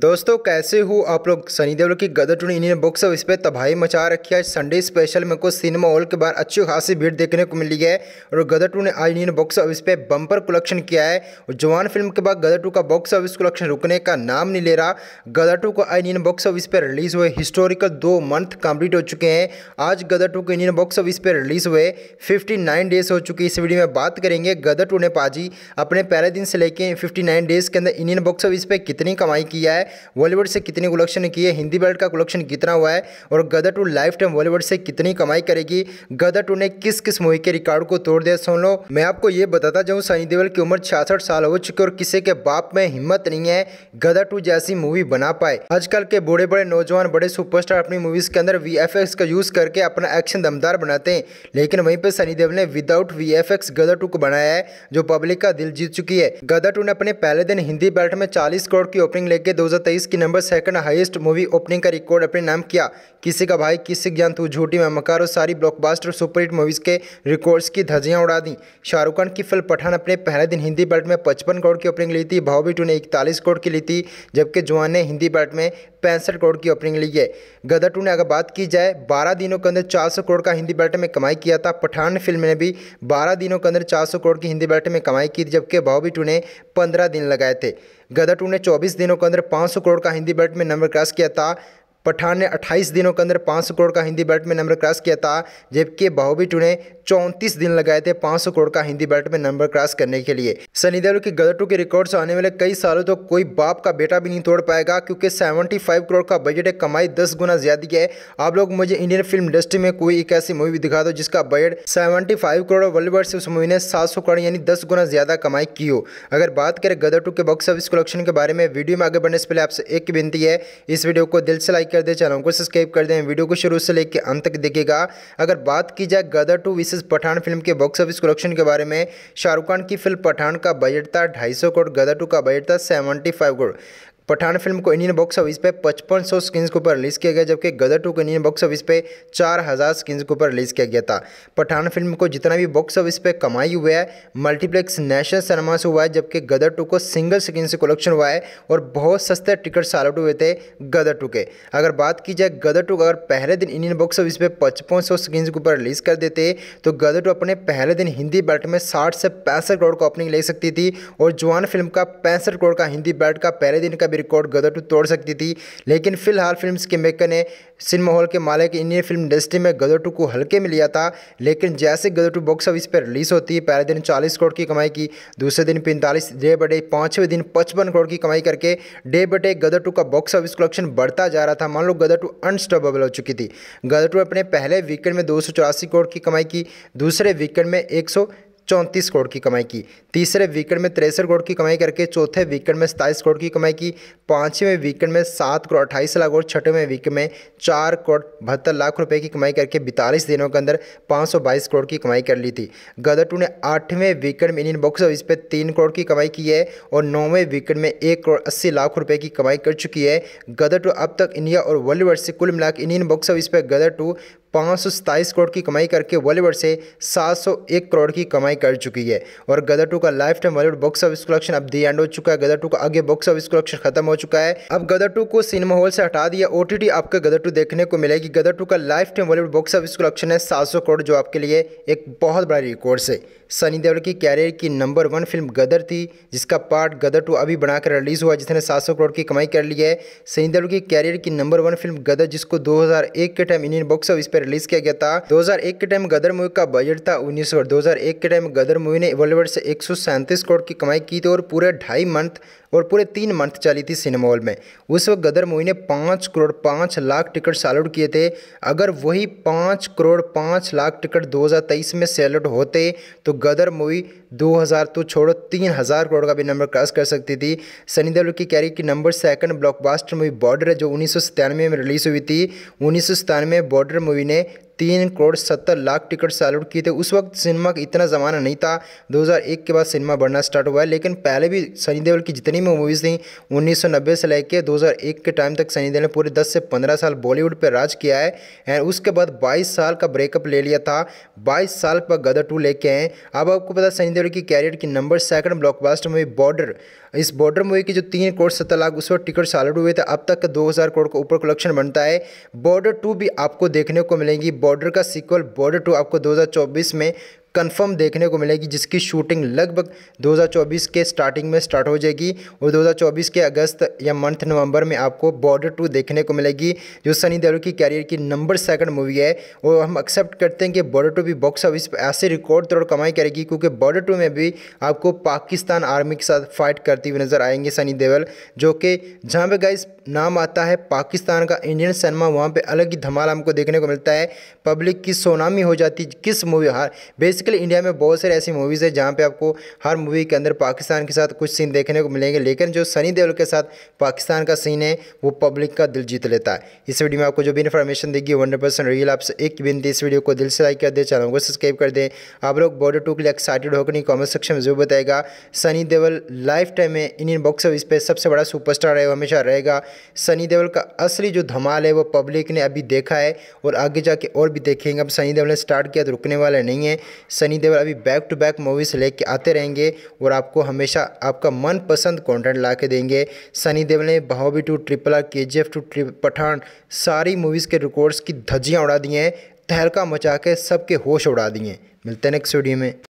दोस्तों कैसे हो आप लोग सनी देवल की Gadar two Indian box office पर तबाही मचा रखी है संडे स्पेशल में को सिनेमा हॉल के बाहर अच्छी खासी भीड़ देखने को मिली है और गदर टू ने आज इंडियन बॉक्स ऑफिस पे बम्पर कलेक्शन किया है और जवान फिल्म के बाद गदर टू का बॉक्स ऑफिस कलेक्शन रुकने का नाम नहीं ले रहा गदर टू को आज इंडियन बॉक्स ऑफिस पर रिलीज हुए हिस्टोरिकल दो मंथ कम्प्लीट हो चुके हैं आज गदर टू को इंडियन बॉक्स ऑफिस पर रिलीज हुए फिफ्टी डेज हो चुकी है इस वीडियो में बात करेंगे गदर टू ने पाजी अपने पहले दिन से लेके फिफ्टी डेज के अंदर इंडियन बॉक्स ऑफिस पर कितनी कमाई की है बॉलीवुड से कितने कलेक्शन किए हिंदी बेल्ट का कलेक्शन कितना हुआ है और Gadar two lifetime Bollywood से कितनी कमाई करेगी गदर टू ने किस किस मूवी के रिकॉर्ड को तोड़ दिया सुन लो मैं आपको ये बताता जाऊँ सनी देवल की उम्र छियासठ साल हो चुकी और किसी के बाप में हिम्मत नहीं है गदर टू जैसी मूवी बना पाए आजकल के बूढ़े बड़े नौजवान बड़े सुपरस्टार अपनी मूवीज के अंदर वी का यूज करके अपना एक्शन दमदार बनाते हैं लेकिन वहीं पर सनी देवल ने विदाउट वी एफ टू को बनाया है जो पब्लिक का दिल जीत चुकी है गदर टू ने अपने पहले दिन हिंदी बेल्ट में 40 करोड़ की ओपनिंग लेके दो 123 की number second highest movie opening का रिकॉर्ड अपने नाम किया किसी का भाई किसी ज्ञान तू झूठी में मकारो और सारी ब्लॉकबास्टर सुपरहिट मूवीज़ के रिकॉर्ड्स की धजियां उड़ा दी शाहरुख खान की फिल्म पठान अपने पहले दिन हिंदी बेल्ट में पचपन करोड़ की ओपनिंग ली थी भावी टू ने इकतालीस करोड़ की ली थी जबकि जुआन ने हिंदी बेल्ट में पैंसठ करोड़ की ओपनिंग ली है गदर टू ने अगर बात की जाए बारह दिनों के अंदर चार सौ करोड़ का हिंदी बेल्ट में कमाई किया था पठान फिल्म ने भी बारह दिनों के अंदर चार सौ करोड़ की हिंदी बेल्ट में कमाई की थी जबकि भावी टू ने पंद्रह दिन लगाए थे गदा टू ने 24 दिनों के अंदर 500 करोड़ का हिंदी बेल्ट में नंबर क्रॉस किया था पठान ने 28 दिनों के अंदर 500 करोड़ का हिंदी बेल्ट में नंबर क्रॉस किया था जबकि बाहुबी टू ने चौंतीस दिन लगाए थे पाँच करोड़ का हिंदी बैलेट में नंबर क्रॉस करने के लिए सनी देओल गदर गलतों के रिकॉर्ड से आने वाले कई सालों तो कोई बाप का बेटा भी नहीं तोड़ पाएगा क्योंकि सेवेंटी करोड़ का बजट है कमाई दस गुना ज्यादा है आप लोग मुझे इंडियन फिल्म इंडस्ट्री में कोई एक ऐसी मूवी दिखा दो जिसका बजट सेवेंटी करोड़ वर्ल्ड से उस मूवी ने सात करोड़ यानी दस गुना ज्यादा कमाई की हो अगर बात करें गदर टू के बॉक्स ऑफिस कलेक्शन के बारे में वीडियो में आगे बढ़ने से पहले आपसे एक विनती है इस वीडियो को दिल से लाइक कर दे चैनल को सब्सक्राइब कर दे वीडियो को शुरू से लेकर अंत तक देखेगा अगर बात की जाए गदर टू विशेष एक्सपेक्टेशंस पठान फिल्म के बॉक्स ऑफिस कलेक्शन के बारे में शाहरुख खान की फिल्म पठान का बजट था ढाई सौ करोड़ गदा टू का बजट था seventy five crore Pathaan film को इंडियन बॉक्स ऑफिस पे पचपन सौ स्क्रीन्स के ऊपर रिलीज़ किया गया जबकि गदर टू को इंडियन बॉक्स ऑफिस पे चार हज़ार स्क्रीन्स के ऊपर रिलीज़ किया गया था पठान फिल्म को जितना भी बॉक्स ऑफिस पे कमाई हुआ है मल्टीप्लेक्स नेशनल सिनेमा से हुआ है जबकि गदर टू को सिंगल स्क्रीन से कलेक्शन हुआ है और बहुत सस्ते टिकट आलट हुए थे गदर टू के अगर बात की जाए गदर टू अगर पहले दिन इंडियन बॉक्स ऑफिस पे पचपन सौ स्क्रीन के ऊपर रिलीज़ कर देते तो गदर टू अपने पहले दिन हिंदी बैल्ट में साठ से पैंसठ करोड़ का ओपनिंग ले सकती थी और जवान फिल्म का पैंसठ करोड़ का हिंदी बैल्ट का पहले दिन का रिकॉर्ड गदर टू तोड़ सकती थी लेकिन फिलहाल फिल्म के मेकर ने सिनेमा हॉल के मालिक इंडियन फिल्म इंडस्ट्री में गदर टू को हल्के में लिया था लेकिन जैसे गदर टू बॉक्स ऑफिस पर रिलीज होती है पहले दिन 40 करोड़ की कमाई की दूसरे दिन पैंतालीस डे बटे पाँचवें दिन पचपन करोड़ की कमाई करके डे बटे गदर टू का बॉक्स ऑफिस कलेक्शन बढ़ता जा रहा था मान लो गदर टू अनस्टॉपेबल हो चुकी थी गदर टू अपने पहले वीकेंड में दो करोड़ की कमाई की दूसरे वीकेंड में एक चौंतीस करोड़ की कमाई की तीसरे वीकेंड में तिरसठ करोड़ की कमाई करके चौथे वीकेंड में सताईस करोड़ की कमाई की पाँचवें वीकेंड में सात करोड़ अट्ठाईस लाख और छठवें वीकेंड में चार करोड़ बहत्तर लाख रुपए की कमाई करके बैतालीस दिनों के अंदर पाँच करोड़ की कमाई कर ली थी गदर टू ने आठवें वीकेंड में इंडियन बॉक्स ऑफिस पर तीन करोड़ की कमाई की है और नौवें वीकेंड में एक करोड़ अस्सी लाख रुपये की कमाई कर चुकी है गदर टू अब तक इंडिया और वर्ल्ड वर्ड से कुल मिलाकर इंडियन बॉक्स ऑफिस पर गदर टू पाँच करोड़ की कमाई करके बॉलीवुड से 701 करोड़ की कमाई कर चुकी है और गदर टू का lifetime Bollywood box office collection अब दी एंड हो चुका है गदर टू का आगे बॉक्स ऑफिस कलेक्शन खत्म हो चुका है अब गदर टू को सिनेमा हॉल से हटा दिया ओटीटी आपके गदर टू देखने को मिलेगी गदर टू का lifetime Bollywood box office collection है सात करोड़ जो आपके लिए एक बहुत बड़ा रिकॉर्ड है सनी देओल की कैरियर की नंबर वन फिल्म गदर थी जिसका पार्ट गदर टू अभी बनाकर रिलीज़ हुआ जिसने सौ करोड़ की कमाई कर ली है सनी देओल की कैरियर की नंबर वन फिल्म गदर जिसको एक के टाइम इंडियन बॉक्स ऑफिस पर रिलीज किया गया था 2001 के टाइम गदर मूवी का बजट था उन्नीस और 2001 के टाइम गदर मूवी ने बॉलीवुड से एक करोड़ की कमाई की थी और पूरे ढाई मंथ और पूरे तीन मंथ चली थी सिनेमा हॉल में उस वक्त गदर मूवी ने पाँच करोड़ पाँच लाख टिकट सेल आउट किए थे अगर वही पाँच करोड़ पाँच लाख टिकट 2023 में सेल आउट होते तो गदर मूवी 2000 तो छोड़ो तीन हज़ार करोड़ का भी नंबर क्रॉस कर सकती थी सनी देओल की कैरी की number second blockbuster movie Border है जो उन्नीस में रिलीज हुई थी उन्नीस में बॉर्डर मूवी tiene तीन करोड़ सत्तर लाख टिकट से किए थे उस वक्त सिनेमा का इतना ज़माना नहीं था 2001 के बाद सिनेमा बढ़ना स्टार्ट हुआ है लेकिन पहले भी सनी देओल की जितनी भी मूवीज़ थी 1990 से लेकर 2001 के टाइम तक सनी देओल ने पूरे 10 से 15 साल बॉलीवुड पर राज किया है एंड उसके बाद 22 साल का ब्रेकअप ले लिया था 22 साल पर गदर टू लेके आए अब आपको पता सनी देओल की कैरियर की number second blockbuster movie Border इस बॉर्डर मूवी की जो तीन करोड़ सत्तर लाख उस वक्त टिकट सॉलिड हुए थे अब तक दो करोड़ के ऊपर कलेक्शन बनता है बॉर्डर टू भी आपको देखने को मिलेंगी बॉर्डर का सीक्वल बॉर्डर टू आपको 2024 में कंफर्म देखने को मिलेगी जिसकी शूटिंग लगभग 2024 के स्टार्टिंग में स्टार्ट हो जाएगी और 2024 के अगस्त या मंथ नवंबर में आपको बॉर्डर टू देखने को मिलेगी जो सनी देओल की कैरियर की नंबर सेकंड मूवी है और हम एक्सेप्ट करते हैं कि बॉर्डर टू भी बॉक्स ऑफिस पर ऐसे रिकॉर्ड तोड़ कमाई करेगी क्योंकि बॉर्डर टू में भी आपको पाकिस्तान आर्मी के साथ फाइट करती हुई नज़र आएंगे सनी देवल जो कि जहाँ पर गाइस नाम आता है पाकिस्तान का इंडियन सिनेमा वहाँ पर अलग ही धमाल हमको देखने को मिलता है पब्लिक की सोनामी हो जाती किस मूवी हार बेस बेसिकली इंडिया में बहुत सारी ऐसी मूवीज़ है जहाँ पर आपको हर मूवी के अंदर पाकिस्तान के साथ कुछ सीन देखने को मिलेंगे लेकिन जो सनी देओल के साथ पाकिस्तान का सीन है वो पब्लिक का दिल जीत लेता है इस वीडियो में आपको जो भी इन्फॉर्मेशन देगी हंड्रेड परसेंट रियल आपसे एक बिनती इस वीडियो को दिल से लाइक कर दें चैनल को सब्सक्राइब कर दें आप लोग बॉर्डर टू के लिए एक्साइटेड होकर नहीं कॉमेंट सेक्शन में जरूर बताएगा सनी देओल लाइफ टाइम में इंडियन बॉक्स ऑफिस पर सबसे बड़ा सुपरस्टार है वो हमेशा रहेगा सनी देओल का असली जो धमाल है वो पब्लिक ने अभी देखा है और आगे जाके और भी देखेंगे अब सनी देओल ने स्टार्ट किया तो रुकने वाला नहीं है सनी देवल अभी बैक टू बैक मूवीज़ लेके आते रहेंगे और आपको हमेशा आपका मनपसंद कंटेंट ला के देंगे सनी देवल ने बाहुबली टू ट्रिपल आर के जी एफ टू पठान सारी मूवीज़ के रिकॉर्ड्स की धज्जियाँ उड़ा दी हैं तहलका मचा के सबके होश उड़ा दिए मिलते हैं नेक्स्ट वीडियो में